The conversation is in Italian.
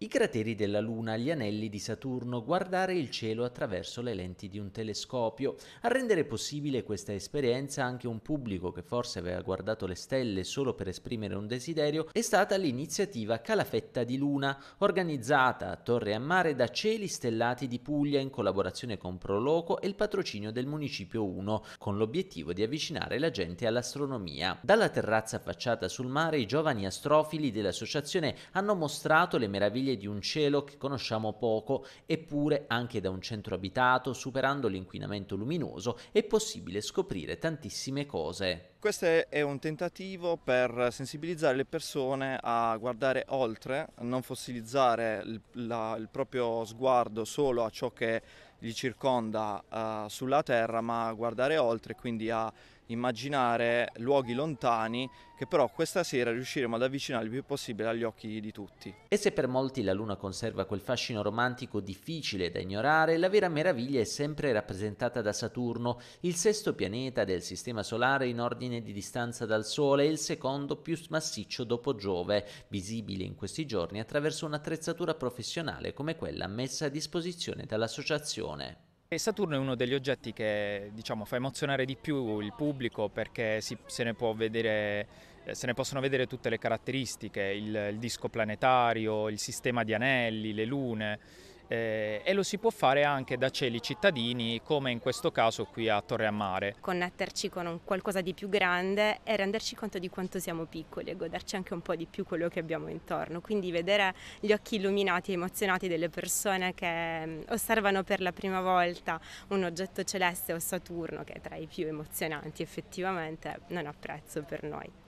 I crateri della Luna, gli anelli di Saturno, guardare il cielo attraverso le lenti di un telescopio. A rendere possibile questa esperienza anche un pubblico che forse aveva guardato le stelle solo per esprimere un desiderio è stata l'iniziativa Calafetta di Luna, organizzata a Torre a Mare da Cieli Stellati di Puglia in collaborazione con Proloco e il patrocinio del Municipio 1, con l'obiettivo di avvicinare la gente all'astronomia. Dalla terrazza affacciata sul mare i giovani astrofili dell'associazione hanno mostrato le meraviglie meraviglie di un cielo che conosciamo poco, eppure anche da un centro abitato, superando l'inquinamento luminoso, è possibile scoprire tantissime cose. Questo è un tentativo per sensibilizzare le persone a guardare oltre, a non fossilizzare il, la, il, proprio sguardo solo a ciò che gli circonda uh, sulla Terra, ma a guardare oltre, quindi a immaginare luoghi lontani che però questa sera riusciremo ad avvicinare il più possibile agli occhi di tutti. E se per molti la Luna conserva quel fascino romantico difficile da ignorare, la vera meraviglia è sempre rappresentata da Saturno, il sesto pianeta del Sistema Solare in ordine ordine di distanza dal Sole e il secondo più massiccio dopo Giove, visibile in questi giorni attraverso un'attrezzatura professionale come quella messa a disposizione dall'associazione. Saturno è uno degli oggetti che diciamo, fa emozionare di più il pubblico perché si, se, ne vedere, eh, se, ne possono vedere tutte le caratteristiche, il, il disco planetario, il sistema di anelli, le lune eh, e lo si può fare anche da cieli cittadini come in questo caso qui a Torre Amare. Connetterci con qualcosa di più grande e renderci conto di quanto siamo piccoli e goderci anche un po' di più quello che abbiamo intorno, quindi vedere gli occhi illuminati e emozionati delle persone che mm, osservano per la prima volta un oggetto celeste o Saturno che è tra i più emozionanti effettivamente non ha prezzo per noi.